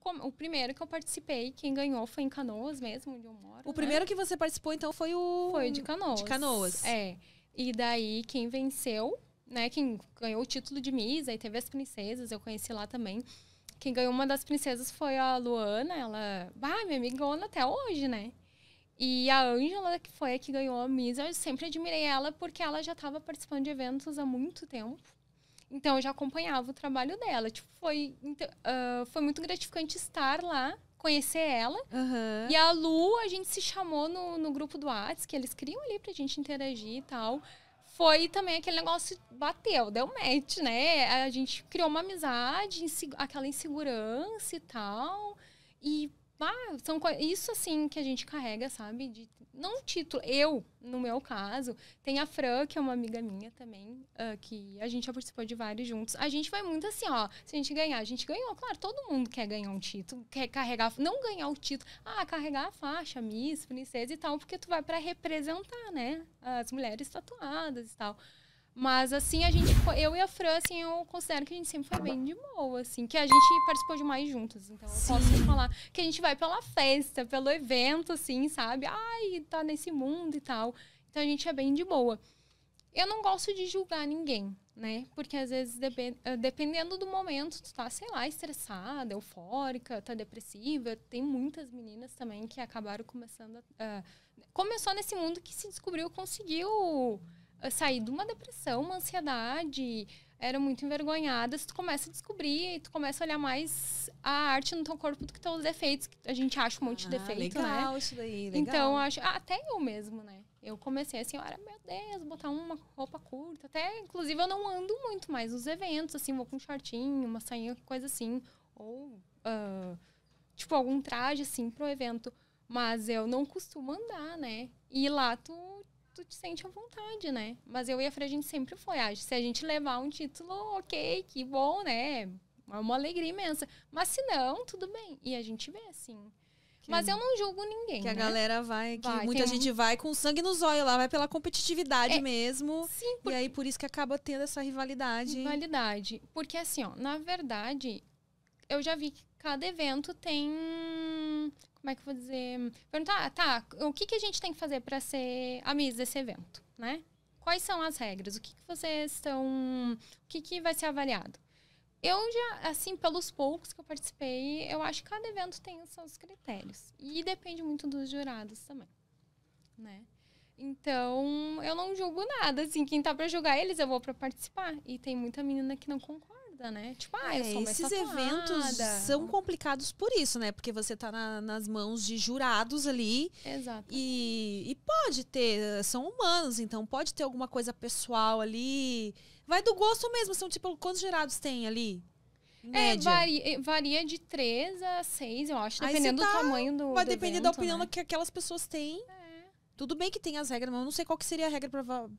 o, o primeiro que eu participei, quem ganhou foi em Canoas mesmo, onde eu moro. O né? primeiro que você participou, então, foi o. Foi de Canoas. De Canoas. É. E daí, quem venceu, né? Quem ganhou o título de misa e teve as princesas, eu conheci lá também. Quem ganhou uma das princesas foi a Luana, ela. Bah, minha amigona até hoje, né? E a Ângela, que foi a que ganhou a misa eu sempre admirei ela porque ela já estava participando de eventos há muito tempo. Então eu já acompanhava o trabalho dela. Tipo, foi, uh, foi muito gratificante estar lá, conhecer ela. Uhum. E a Lu, a gente se chamou no, no grupo do Whats, que eles criam ali pra gente interagir e tal. Foi também aquele negócio bateu, deu match, né? A gente criou uma amizade, insegu aquela insegurança e tal. E ah, são isso assim que a gente carrega, sabe? De, não título. Eu, no meu caso, tem a Fran, que é uma amiga minha também, uh, que a gente já participou de vários juntos. A gente vai muito assim, ó. Se a gente ganhar, a gente ganhou. Claro, todo mundo quer ganhar um título, quer carregar. Não ganhar o título, ah, carregar a faixa, Miss, Princesa e tal, porque tu vai para representar, né? As mulheres tatuadas e tal. Mas assim, a gente foi, eu e a Fran, assim, eu considero que a gente sempre foi bem de boa, assim, que a gente participou demais juntos. Então, eu Sim. posso falar que a gente vai pela festa, pelo evento, assim, sabe? Ai, tá nesse mundo e tal. Então a gente é bem de boa. Eu não gosto de julgar ninguém, né? Porque às vezes, eh, dependendo do momento, tu tá, sei lá, estressada, eufórica, tá depressiva. Tem muitas meninas também que acabaram começando a. Uh, começou nesse mundo que se descobriu, conseguiu sair saí de uma depressão, uma ansiedade, era muito envergonhada. Tu começa a descobrir, e tu começa a olhar mais a arte no teu corpo do que teus defeitos, que a gente acha um monte de ah, defeito, legal, né? Isso daí, legal. Então, acho, até eu mesmo, né? Eu comecei assim, olha, meu Deus, botar uma roupa curta. Até, inclusive, eu não ando muito mais nos eventos, assim, vou com um shortinho, uma sainha, coisa assim. Ou, uh, tipo, algum traje, assim, pro evento. Mas eu não costumo andar, né? E lá tu tu te sente à vontade, né? Mas eu e a Fran, a gente sempre foi, ah, Se a gente levar um título, ok, que bom, né? É uma alegria imensa. Mas se não, tudo bem. E a gente vê, assim. Que Mas eu não julgo ninguém. Que né? a galera vai, que vai, muita gente um... vai com sangue nos olhos lá, vai pela competitividade é, mesmo. Sim, por... E aí por isso que acaba tendo essa rivalidade. Rivalidade. Porque assim, ó, na verdade, eu já vi que cada evento tem como é que eu vou dizer? Perguntar, ah, tá, o que, que a gente tem que fazer para ser a Miss desse evento, né? Quais são as regras? O que, que vocês estão. O que, que vai ser avaliado? Eu já, assim, pelos poucos que eu participei, eu acho que cada evento tem os seus critérios. E depende muito dos jurados também, né? Então, eu não julgo nada, assim, quem tá para julgar eles, eu vou para participar. E tem muita menina que não concorda né? Tipo, ah, eu é, sou mais esses tatuada. eventos são complicados por isso, né? Porque você tá na, nas mãos de jurados ali. Exato. E, e pode ter, são humanos, então pode ter alguma coisa pessoal ali. Vai do gosto mesmo, são tipo, quantos jurados tem ali? É, média. É, varia, varia de três a seis, eu acho, dependendo tá, do tamanho do. Vai depender da opinião né? que aquelas pessoas têm. É. Tudo bem que tem as regras, mas eu não sei qual que seria a regra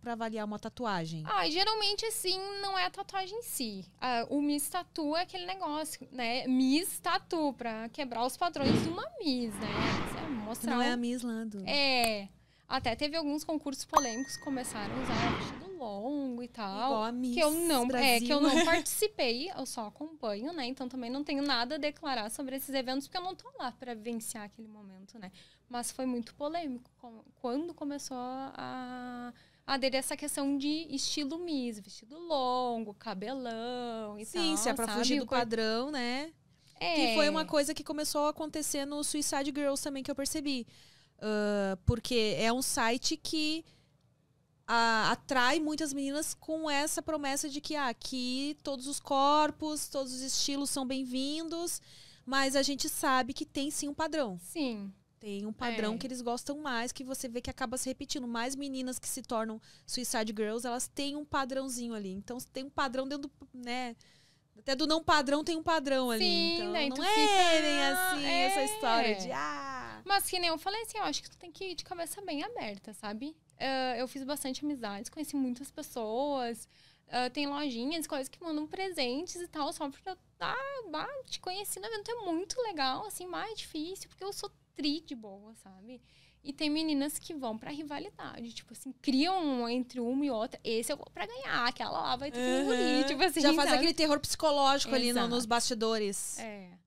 para avaliar uma tatuagem. Ah, geralmente, assim, não é a tatuagem em si. Ah, o Miss Tatu é aquele negócio, né? Miss Tatu, pra quebrar os padrões de uma Miss, né? É Mostrar não é a Miss Lando. É. Até teve alguns concursos polêmicos que começaram a usar vestido longo e tal. Igual a Miss que eu não, Brasil. é, que eu não né? participei, eu só acompanho, né? Então também não tenho nada a declarar sobre esses eventos porque eu não tô lá para vivenciar aquele momento, né? Mas foi muito polêmico quando começou a aderir essa questão de estilo Miss, vestido longo, cabelão e Sim, tal. Sim, se é pra sabe? fugir do padrão, né? É. Que foi uma coisa que começou a acontecer no Suicide Girls também, que eu percebi. Uh, porque é um site que atrai muitas meninas com essa promessa de que ah, aqui todos os corpos, todos os estilos são bem-vindos, mas a gente sabe que tem sim um padrão. Sim. Tem um padrão é. que eles gostam mais, que você vê que acaba se repetindo. Mais meninas que se tornam Suicide Girls, elas têm um padrãozinho ali. Então, tem um padrão dentro do, né? Até do não padrão tem um padrão ali. Sim, então, né? não é fica... assim é. essa história de ah, mas que nem eu falei assim, eu acho que tu tem que ir de cabeça bem aberta, sabe? Uh, eu fiz bastante amizades, conheci muitas pessoas. Uh, tem lojinhas, coisas que mandam presentes e tal, só porque ah, bah, te conheci no evento é muito legal, assim, mais difícil, porque eu sou tri de boa, sabe? E tem meninas que vão pra rivalidade, tipo assim, criam um entre uma e outra. Esse eu vou pra ganhar, aquela lá vai ter que uhum. engolir, tipo assim. Já faz sabe? aquele terror psicológico Exato. ali no, nos bastidores. É.